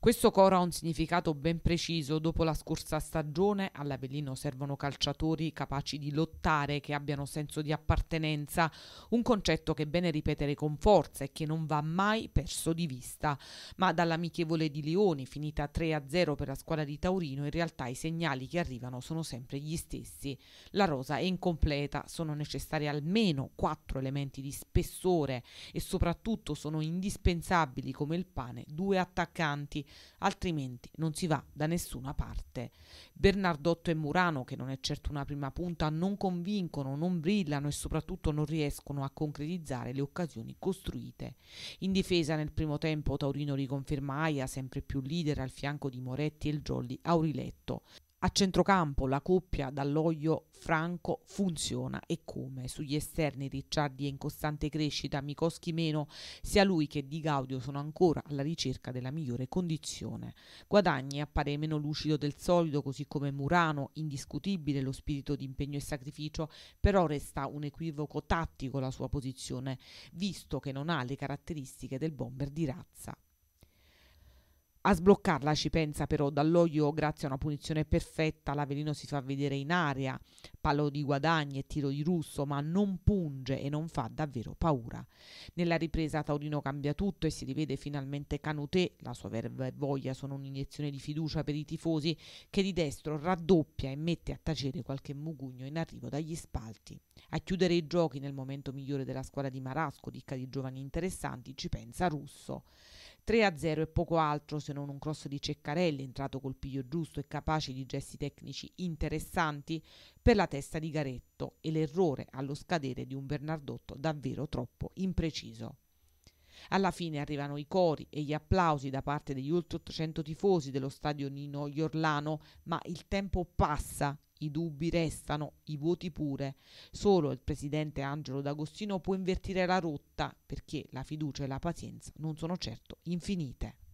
Questo coro ha un significato ben preciso. Dopo la scorsa stagione all'Avellino servono calciatori capaci di lottare, che abbiano senso di appartenenza, un concetto che è bene ripetere con forza e che non va mai perso di vista. Ma dall'amichevole di Leoni, finita 3-0 per la squadra di Taurino, in realtà i segnali che arrivano sono sempre gli stessi. La rosa è incompleta, sono necessari almeno quattro elementi di spessore e soprattutto sono indispensabili come il pane due attaccanti altrimenti non si va da nessuna parte. Bernardotto e Murano, che non è certo una prima punta, non convincono, non brillano e soprattutto non riescono a concretizzare le occasioni costruite. In difesa nel primo tempo Taurino riconferma Aia, sempre più leader al fianco di Moretti e il Jolly Auriletto. A centrocampo la coppia dall'Oglio Franco funziona e come sugli esterni Ricciardi è in costante crescita, Mikoschi meno, sia lui che Di Gaudio sono ancora alla ricerca della migliore condizione. Guadagni appare meno lucido del solito, così come Murano, indiscutibile lo spirito di impegno e sacrificio, però resta un equivoco tattico la sua posizione, visto che non ha le caratteristiche del bomber di razza. A sbloccarla ci pensa però Dall'Oglio grazie a una punizione perfetta, l'Avelino si fa vedere in aria, palo di guadagni e tiro di russo, ma non punge e non fa davvero paura. Nella ripresa Taurino cambia tutto e si rivede finalmente Canutè, la sua verve e voglia sono un'iniezione di fiducia per i tifosi che di destro raddoppia e mette a tacere qualche mugugno in arrivo dagli spalti. A chiudere i giochi nel momento migliore della squadra di Marasco, ricca di giovani interessanti, ci pensa Russo. 3 a 0 e poco altro se non un cross di Ceccarelli entrato col piglio giusto e capace di gesti tecnici interessanti per la testa di Garetto e l'errore allo scadere di un Bernardotto davvero troppo impreciso. Alla fine arrivano i cori e gli applausi da parte degli oltre 800 tifosi dello stadio Nino Iorlano, ma il tempo passa i dubbi restano, i voti pure. Solo il presidente Angelo D'Agostino può invertire la rotta perché la fiducia e la pazienza non sono certo infinite.